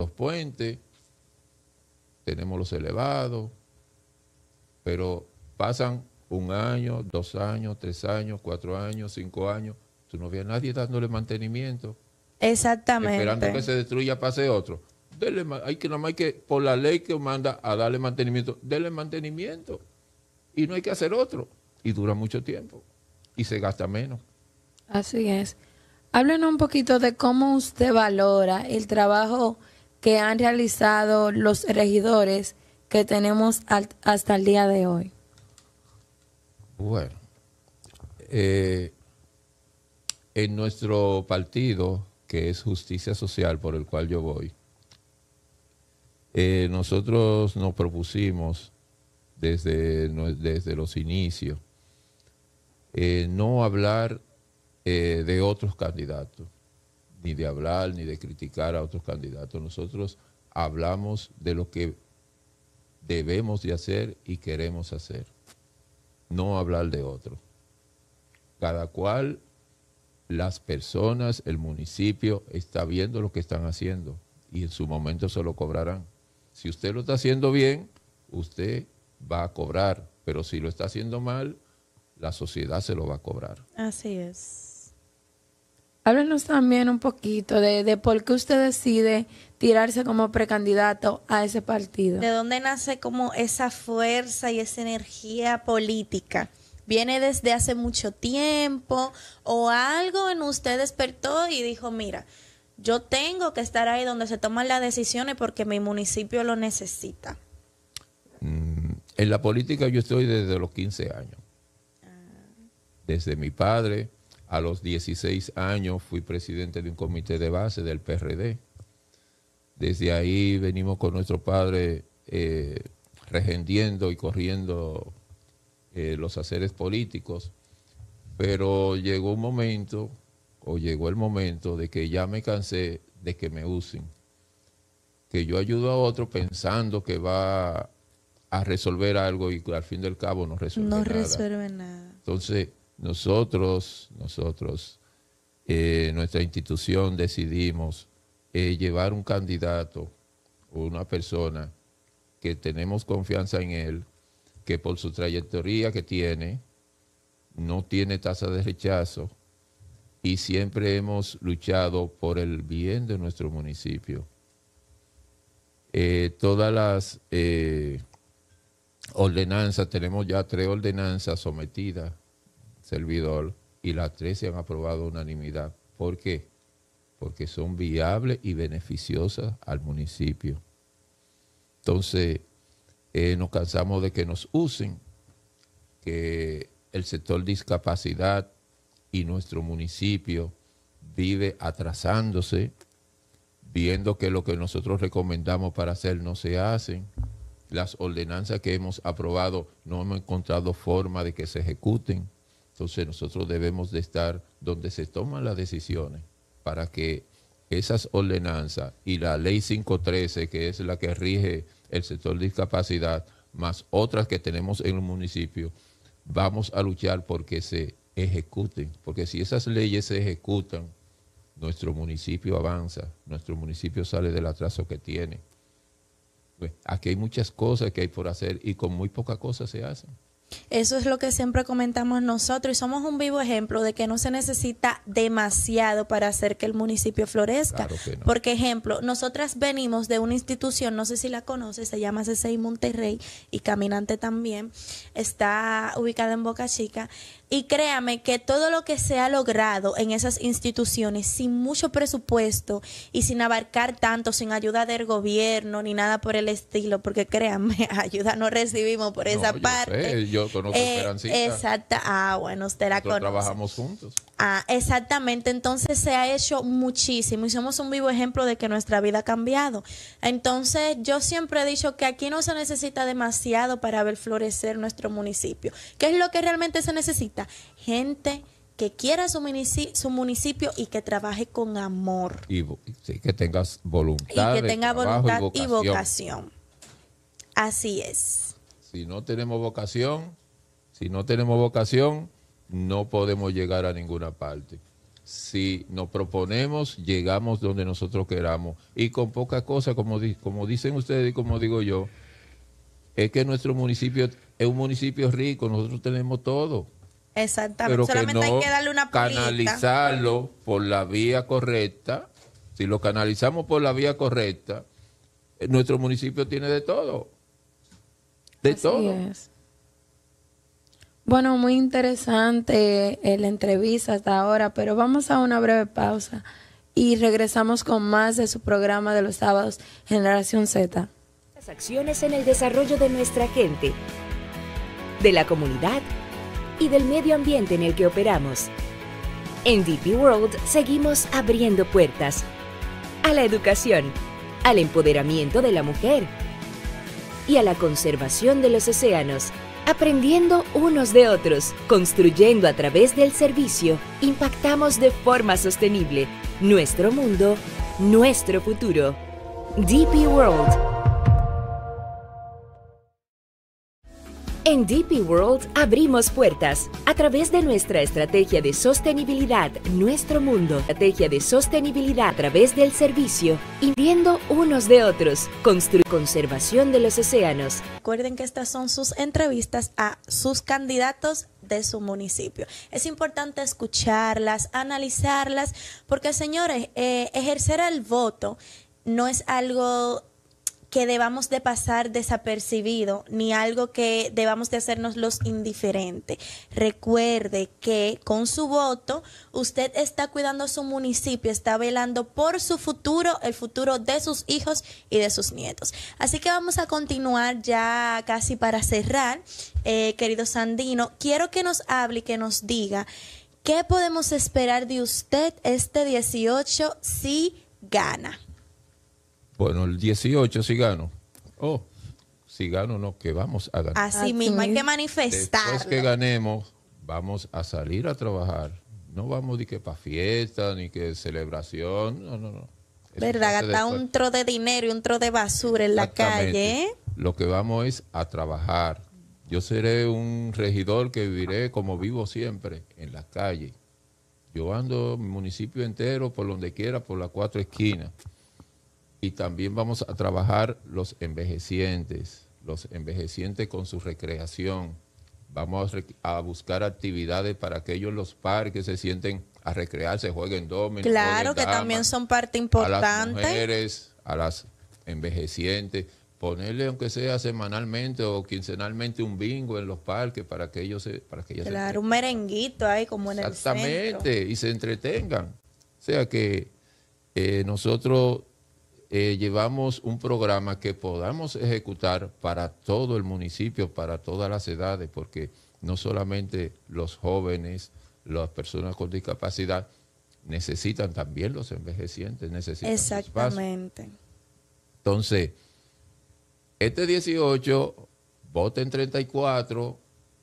los puentes, tenemos los elevados, pero pasan un año, dos años, tres años, cuatro años, cinco años, tú no ves a nadie dándole mantenimiento. Exactamente. Esperando que se destruya, pase otro. hay que hay que, por la ley que manda a darle mantenimiento, dele mantenimiento. Y no hay que hacer otro. Y dura mucho tiempo. Y se gasta menos. Así es. Háblenos un poquito de cómo usted valora el trabajo que han realizado los regidores que tenemos hasta el día de hoy? Bueno, eh, en nuestro partido, que es Justicia Social, por el cual yo voy, eh, nosotros nos propusimos desde, desde los inicios eh, no hablar de otros candidatos ni de hablar, ni de criticar a otros candidatos. Nosotros hablamos de lo que debemos de hacer y queremos hacer, no hablar de otro. Cada cual, las personas, el municipio, está viendo lo que están haciendo y en su momento se lo cobrarán. Si usted lo está haciendo bien, usted va a cobrar, pero si lo está haciendo mal, la sociedad se lo va a cobrar. Así es. Háblenos también un poquito de, por qué usted decide tirarse como precandidato a ese partido. ¿De dónde nace como esa fuerza y esa energía política? ¿Viene desde hace mucho tiempo o algo en usted despertó y dijo, mira, yo tengo que estar ahí donde se toman las decisiones porque mi municipio lo necesita? Mm, en la política yo estoy desde los 15 años. Ah. Desde mi padre a los 16 años fui presidente de un comité de base del PRD. Desde ahí venimos con nuestro padre eh, regendiendo y corriendo eh, los haceres políticos. Pero llegó un momento, o llegó el momento, de que ya me cansé de que me usen. Que yo ayudo a otro pensando que va a resolver algo y al fin del cabo no resuelve nada. No resuelve nada. Entonces, nosotros, nosotros, eh, nuestra institución decidimos eh, llevar un candidato o una persona que tenemos confianza en él, que por su trayectoria que tiene, no tiene tasa de rechazo y siempre hemos luchado por el bien de nuestro municipio. Eh, todas las ordenanzas, tenemos ya tres ordenanzas sometidas servidor y las tres se han aprobado unanimidad. ¿Por qué? Porque son viables y beneficiosas al municipio. Entonces, eh, nos cansamos de que nos usen, que el sector discapacidad y nuestro municipio vive atrasándose, viendo que lo que nosotros recomendamos para hacer no se hacen. Las ordenanzas que hemos aprobado no hemos encontrado forma de que se ejecuten. Entonces nosotros debemos de estar donde se toman las decisiones para que esas ordenanzas y la ley 513, que es la que rige el sector de discapacidad, más otras que tenemos en el municipio, vamos a luchar porque se ejecuten. Porque si esas leyes se ejecutan, nuestro municipio avanza, nuestro municipio sale del atraso que tiene. Pues aquí hay muchas cosas que hay por hacer y con muy poca cosas se hacen. Eso es lo que siempre comentamos nosotros y somos un vivo ejemplo de que no se necesita demasiado para hacer que el municipio florezca. Porque ejemplo, nosotras venimos de una institución, no sé si la conoces, se llama CCI Monterrey y Caminante también, está ubicada en Boca Chica y créame que todo lo que se ha logrado en esas instituciones sin mucho presupuesto y sin abarcar tanto, sin ayuda del gobierno ni nada por el estilo, porque créame, ayuda no recibimos por esa parte. yo eh, Exacta. Ah, bueno, usted Trabajamos juntos. Ah, exactamente, entonces se ha hecho muchísimo y somos un vivo ejemplo de que nuestra vida ha cambiado. Entonces yo siempre he dicho que aquí no se necesita demasiado para ver florecer nuestro municipio. ¿Qué es lo que realmente se necesita? Gente que quiera su, municipio, y que trabaje con amor. Y que tengas voluntad. tenga voluntad y vocación. Así es. Si no tenemos vocación, si no tenemos vocación, no podemos llegar a ninguna parte. Si nos proponemos, llegamos donde nosotros queramos. Y con poca cosa, como, dicen ustedes y como digo yo, es que nuestro municipio es un municipio rico, nosotros tenemos todo. Exactamente, pero solamente que no hay que darle una canalizarlo por la vía correcta. Si lo canalizamos por la vía correcta, eh, nuestro municipio tiene de todo. De todo. Bueno, muy interesante eh, la entrevista hasta ahora, pero vamos a una breve pausa y regresamos con más de su programa de los sábados, Generación Z. Las acciones en el desarrollo de nuestra gente, de la comunidad y del medio ambiente en el que operamos. En DP World seguimos abriendo puertas a la educación, al empoderamiento de la mujer y a la conservación de los océanos aprendiendo unos de otros, construyendo a través del servicio, impactamos de forma sostenible nuestro mundo, nuestro futuro. DP World En DP World abrimos puertas a través de nuestra estrategia de sostenibilidad, nuestro mundo, estrategia de sostenibilidad a través del servicio, y viendo unos de otros, construir conservación de los océanos. Recuerden que estas son sus entrevistas a sus candidatos de su municipio. Es importante escucharlas, analizarlas, porque señores, eh, ejercer el voto no es algo que debamos de pasar desapercibido, ni algo que debamos de hacernos los indiferentes. Recuerde que con su voto usted está cuidando su municipio, está velando por su futuro, el futuro de sus hijos y de sus nietos. Así que vamos a continuar ya casi para cerrar, eh, querido Sandino. Quiero que nos hable y que nos diga qué podemos esperar de usted este 18 si gana. Bueno, el 18 si gano. Oh, si gano no, que vamos a ganar. Así mismo, hay que manifestar. Después que ganemos, vamos a salir a trabajar. No vamos ni que para fiesta, ni que celebración. No, no, no. ¿Verdad? Gastar un tro de dinero y un tro de basura en la calle. ¿eh? Lo que vamos es a trabajar. Yo seré un regidor que viviré como vivo siempre, en la calle. Yo ando mi municipio entero, por donde quiera, por las cuatro esquinas. Y también vamos a trabajar los envejecientes, los envejecientes con su recreación. Vamos a buscar actividades para que ellos en los parques se sienten a recrearse, jueguen dominó. Claro, que también son parte importante. A las mujeres, a las envejecientes, ponerle aunque sea semanalmente o quincenalmente un bingo en los parques para que ellos se, para que claro, un merenguito ahí como en el centro. Exactamente, y se entretengan. O sea que eh, nosotros eh, llevamos un programa que podamos ejecutar para todo el municipio, para todas las edades, porque no solamente los jóvenes, las personas con discapacidad, necesitan también los envejecientes, necesitan. Exactamente. Entonces, este 18, voten 34,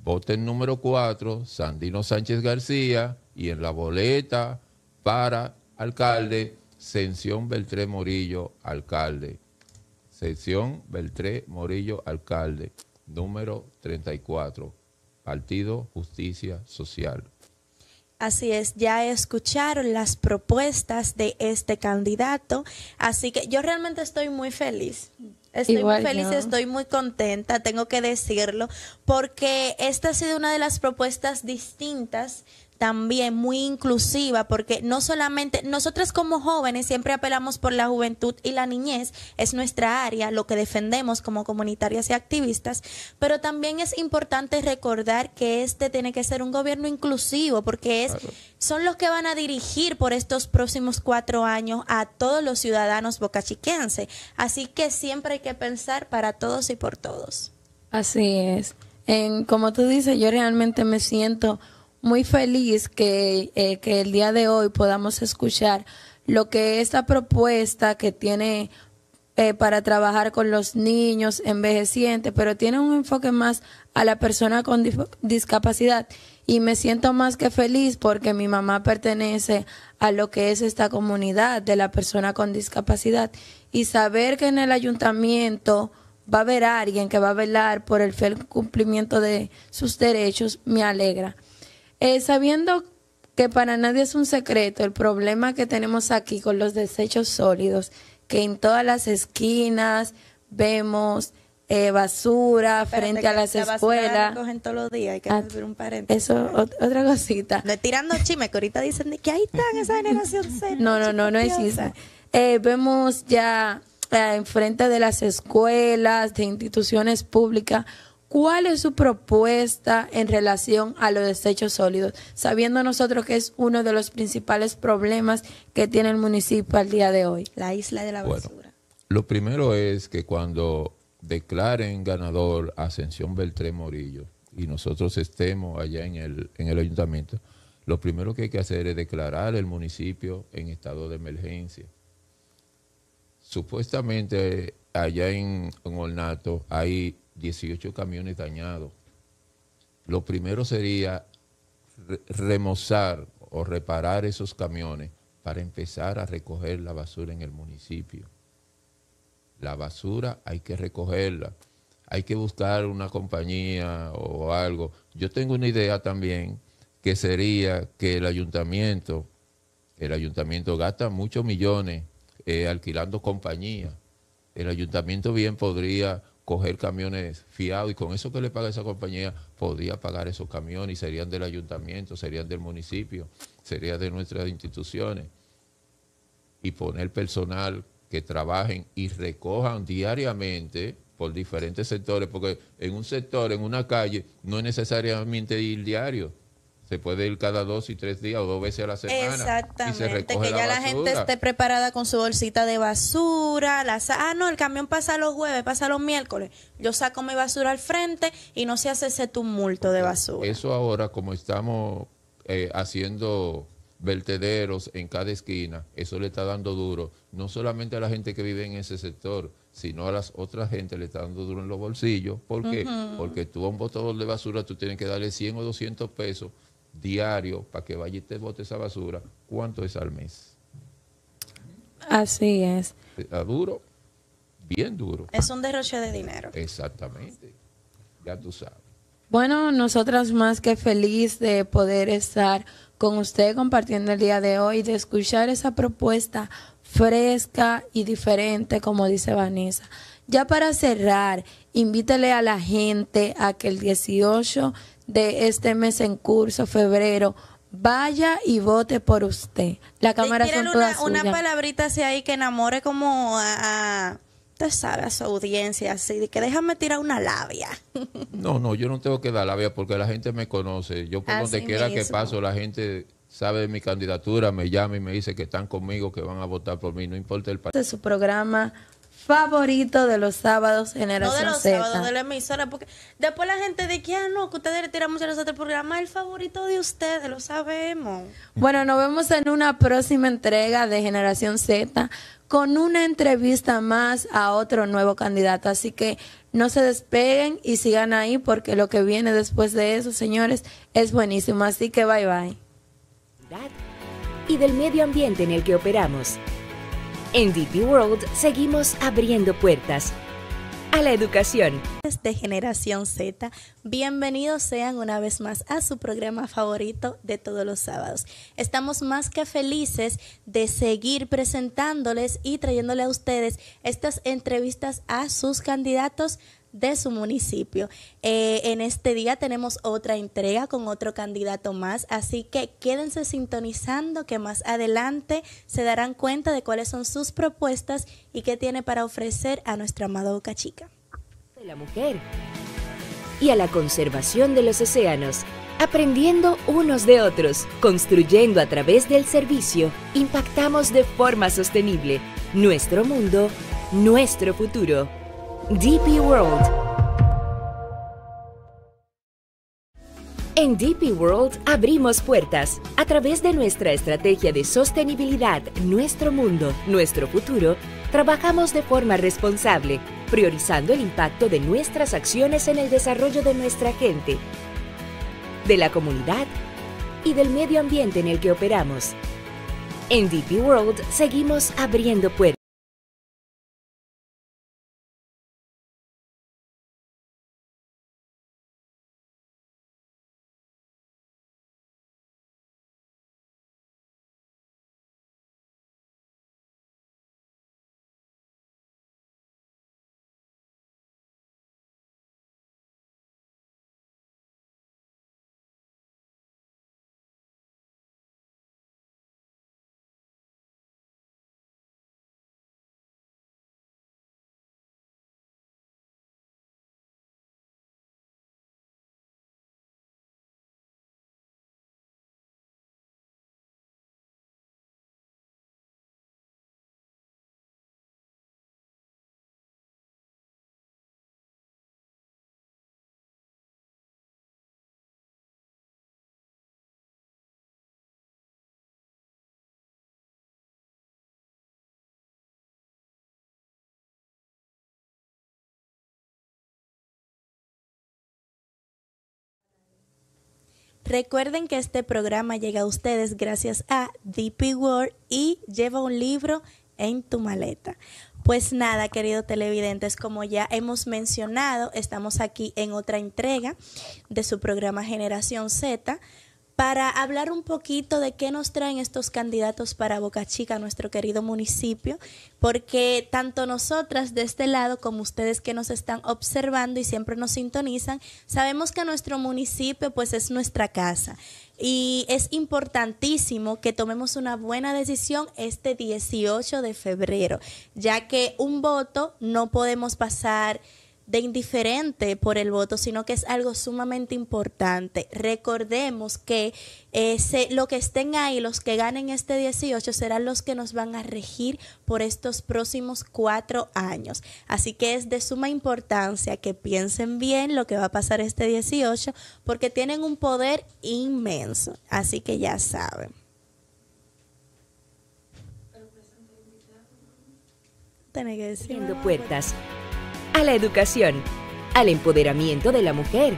voten número 4, Sandino Sánchez García, y en la boleta para alcalde Sensión Beltré Morillo, alcalde. Sección Beltré Morillo, alcalde, número 34, Partido Justicia Social. Así es, ya escucharon las propuestas de este candidato, así que yo realmente estoy muy feliz. Estoy muy feliz, estoy muy contenta, tengo que decirlo, porque esta ha sido una de las propuestas distintas también muy inclusiva, porque no solamente nosotros como jóvenes siempre apelamos por la juventud y la niñez, es nuestra área, lo que defendemos como comunitarias y activistas, pero también es importante recordar que este tiene que ser un gobierno inclusivo, porque es, son los que van a dirigir por estos próximos cuatro años a todos los ciudadanos bocachiquenses. Así que siempre hay que pensar para todos y por todos. Así es. En, como tú dices, yo realmente me siento muy feliz que, eh, que el día de hoy podamos escuchar lo que esta propuesta que tiene eh, para trabajar con los niños envejecientes, pero tiene un enfoque más a la persona con discapacidad. Y me siento más que feliz porque mi mamá pertenece a lo que es esta comunidad de la persona con discapacidad. Y saber que en el ayuntamiento va a haber alguien que va a velar por el cumplimiento de sus derechos me alegra. Eh, sabiendo que para nadie es un secreto el problema que tenemos aquí con los desechos sólidos, que en todas las esquinas vemos eh, basura frente a las escuelas. cogen todos los días, hay que ah, un paréntesis. Eso, otra cosita. No tirando chisme, que ahorita dicen que ahí están esa generación cero. No, no, no, no es esa. Eh, vemos ya eh, enfrente de las escuelas, de instituciones públicas, ¿Cuál es su propuesta en relación a los desechos sólidos? Sabiendo nosotros que es uno de los principales problemas que tiene el municipio al día de hoy, la isla de la basura. lo primero es que cuando declaren ganador Ascensión Beltré Morillo y nosotros estemos allá en el, ayuntamiento, lo primero que hay que hacer es declarar el municipio en estado de emergencia. Supuestamente allá en, en Ornato hay 18 camiones dañados. Lo primero sería remozar o reparar esos camiones para empezar a recoger la basura en el municipio. La basura hay que recogerla, hay que buscar una compañía o algo. Yo tengo una idea también que sería que el ayuntamiento, el ayuntamiento gasta muchos millones eh, alquilando compañías. El ayuntamiento bien podría coger camiones fiados y con eso que le paga esa compañía podía pagar esos camiones y serían del ayuntamiento, serían del municipio, serían de nuestras instituciones y poner personal que trabajen y recojan diariamente por diferentes sectores, porque en un sector, en una calle, no es necesariamente ir diario, se puede ir cada dos y tres días o dos veces a la semana. Exactamente, y se recoge que ya la, gente esté preparada con su bolsita de basura. La ah, no, el camión pasa los jueves, pasa los miércoles. Yo saco mi basura al frente y no se hace ese tumulto de basura. Eso ahora, como estamos eh, haciendo vertederos en cada esquina, eso le está dando duro, no solamente a la gente que vive en ese sector, sino a las otras gente le está dando duro en los bolsillos. ¿Por qué? Porque tú a un botador de basura tú tienes que darle 100 o 200 pesos diario para que vaya y te bote esa basura, ¿cuánto es al mes? Así es. Está eh, duro, bien duro. Es un derroche de dinero. Exactamente, ya tú sabes. Bueno, nosotras más que feliz de poder estar con usted compartiendo el día de hoy, de escuchar esa propuesta fresca y diferente, como dice Vanessa. Ya para cerrar, invítale a la gente a que el 18 de este mes en curso, febrero, vaya y vote por usted. La cámara son una, una palabrita así ahí que enamore como a, a a su audiencia, así de que déjame tirar una labia. No, no, yo no tengo que dar labia porque la gente me conoce. Yo por donde quiera que paso, la gente sabe de mi candidatura, me llama y me dice que están conmigo, que van a votar por mí, no importa el país. Este su programa favorito de los sábados Generación de los sábados, de la emisora, porque después la gente dice que, ah, no, que ustedes le tiran a nosotros el programa, el favorito de ustedes, lo sabemos. Bueno, nos vemos en una próxima entrega de Generación Z con una entrevista más a otro nuevo candidato. Así que no se despeguen y sigan ahí porque lo que viene después de eso, señores, es buenísimo. Así que bye bye. Y del medio ambiente en el que operamos. En DP World seguimos abriendo puertas a la educación. De Generación Z, bienvenidos sean una vez más a su programa favorito de todos los sábados. Estamos más que felices de seguir presentándoles y trayéndole a ustedes estas entrevistas a sus candidatos de su municipio. Eh, en este día tenemos otra entrega con otro candidato más, así que quédense sintonizando que más adelante se darán cuenta de cuáles son sus propuestas y qué tiene para ofrecer a nuestra amada Boca Chica. la mujer y a la conservación de los océanos, aprendiendo unos de otros, construyendo a través del servicio, impactamos de forma sostenible nuestro mundo, nuestro futuro. DP World. En DP World abrimos puertas a través de nuestra estrategia de sostenibilidad, nuestro mundo, nuestro futuro. Trabajamos de forma responsable, priorizando el impacto de nuestras acciones en el desarrollo de nuestra gente, de la comunidad y del medio ambiente en el que operamos. En DP World seguimos abriendo puertas. Recuerden que este programa llega a ustedes gracias a DP World y lleva un libro en tu maleta. Pues nada, queridos televidentes, como ya hemos mencionado, estamos aquí en otra entrega de su programa Generación Z para hablar un poquito de qué nos traen estos candidatos para Boca Chica, nuestro querido municipio, porque tanto nosotras de este lado como ustedes que nos están observando y siempre nos sintonizan, sabemos que nuestro municipio pues es nuestra casa. Y es importantísimo que tomemos una buena decisión este 18 de febrero, ya que un voto no podemos pasar de indiferente por el voto, sino que es algo sumamente importante. Recordemos que eh, lo que estén ahí, los que ganen este 18, serán los que nos van a regir por estos próximos cuatro años. Así que es de suma importancia que piensen bien lo que va a pasar este 18, porque tienen un poder inmenso. Así que ya saben. Tiene que decir. puertas a la educación, al empoderamiento de la mujer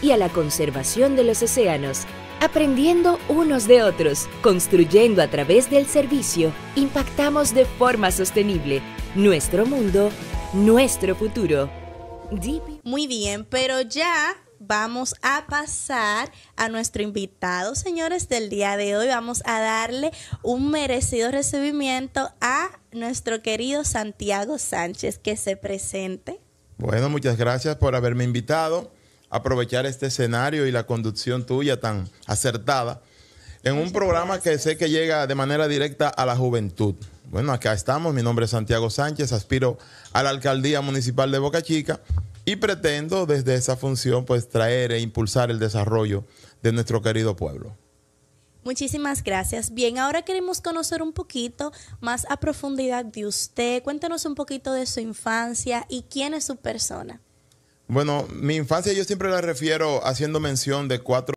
y a la conservación de los océanos, aprendiendo unos de otros, construyendo a través del servicio, impactamos de forma sostenible nuestro mundo, nuestro futuro. Muy bien, pero ya vamos a pasar a nuestro invitado, señores, del día de hoy. Vamos a darle un merecido recibimiento a nuestro querido Santiago Sánchez, que se presente. Bueno, muchas gracias por haberme invitado. A aprovechar este escenario y la conducción tuya tan acertada en un programa que sé que llega de manera directa a la juventud. Bueno, acá estamos. Mi nombre es Santiago Sánchez, aspiro a la alcaldía municipal de Boca Chica y pretendo desde esa función pues traer e impulsar el desarrollo de nuestro querido pueblo. Muchísimas gracias. Bien, ahora queremos conocer un poquito más a profundidad de usted. Cuéntanos un poquito de su infancia y quién es su persona. Bueno, mi infancia yo siempre la refiero haciendo mención de cuatro